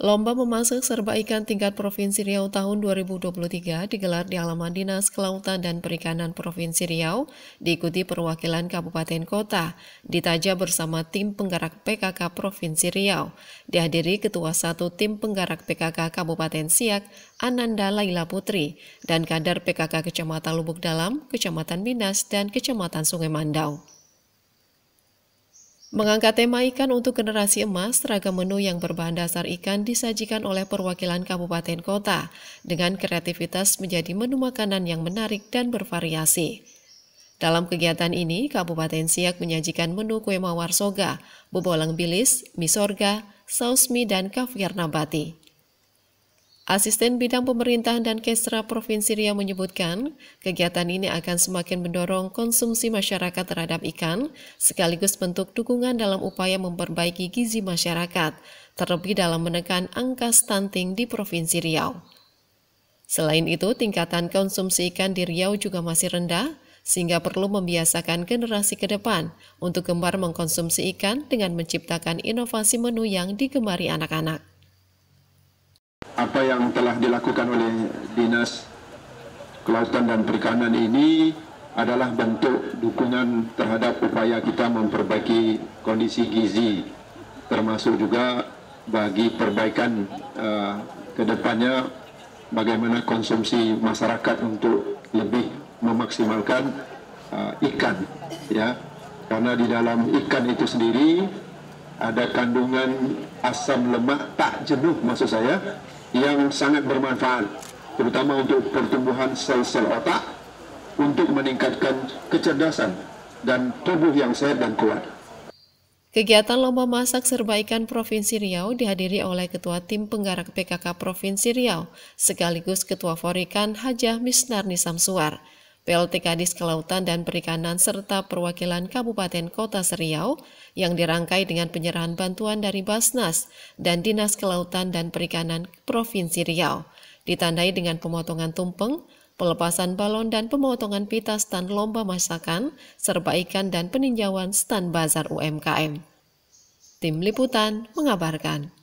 Lomba memasak serba ikan tingkat Provinsi Riau tahun 2023 digelar di halaman Dinas Kelautan dan Perikanan Provinsi Riau, diikuti perwakilan kabupaten kota, ditaja bersama tim penggerak PKK Provinsi Riau. Dihadiri Ketua Satu Tim Penggerak PKK Kabupaten Siak, Ananda Laila Putri, dan kader PKK Kecamatan Lubuk Dalam, Kecamatan Minas, dan Kecamatan Sungai Mandau. Mengangkat tema ikan untuk generasi emas, ragam menu yang berbahan dasar ikan disajikan oleh perwakilan kabupaten kota dengan kreativitas menjadi menu makanan yang menarik dan bervariasi. Dalam kegiatan ini, Kabupaten Siak menyajikan menu kue mawar soga, bubolang bilis, misorga, saus mie, dan kaviar nabati. Asisten Bidang Pemerintahan dan Kesra Provinsi Riau menyebutkan, kegiatan ini akan semakin mendorong konsumsi masyarakat terhadap ikan, sekaligus bentuk dukungan dalam upaya memperbaiki gizi masyarakat, terlebih dalam menekan angka stunting di Provinsi Riau. Selain itu, tingkatan konsumsi ikan di Riau juga masih rendah, sehingga perlu membiasakan generasi ke depan untuk gemar mengkonsumsi ikan dengan menciptakan inovasi menu yang digemari anak-anak apa yang telah dilakukan oleh Dinas Kelautan dan Perikanan ini adalah bentuk dukungan terhadap upaya kita memperbaiki kondisi gizi termasuk juga bagi perbaikan uh, eh, kedepannya bagaimana konsumsi masyarakat untuk lebih memaksimalkan uh, ikan ya karena di dalam ikan itu sendiri ada kandungan asam lemak tak jenuh maksud saya yang sangat bermanfaat terutama untuk pertumbuhan sel-sel otak untuk meningkatkan kecerdasan dan tubuh yang sehat dan kuat. Kegiatan Lomba Masak serba ikan Provinsi Riau dihadiri oleh Ketua Tim Penggarak PKK Provinsi Riau, sekaligus Ketua Forikan Hajah Misnarni Samsuar. PLT Kadis Kelautan dan Perikanan serta perwakilan Kabupaten Kota Seriau yang dirangkai dengan penyerahan bantuan dari Basnas dan Dinas Kelautan dan Perikanan Provinsi Riau. Ditandai dengan pemotongan tumpeng, pelepasan balon dan pemotongan pita stand lomba masakan, serba ikan dan peninjauan stand bazar UMKM. Tim Liputan mengabarkan.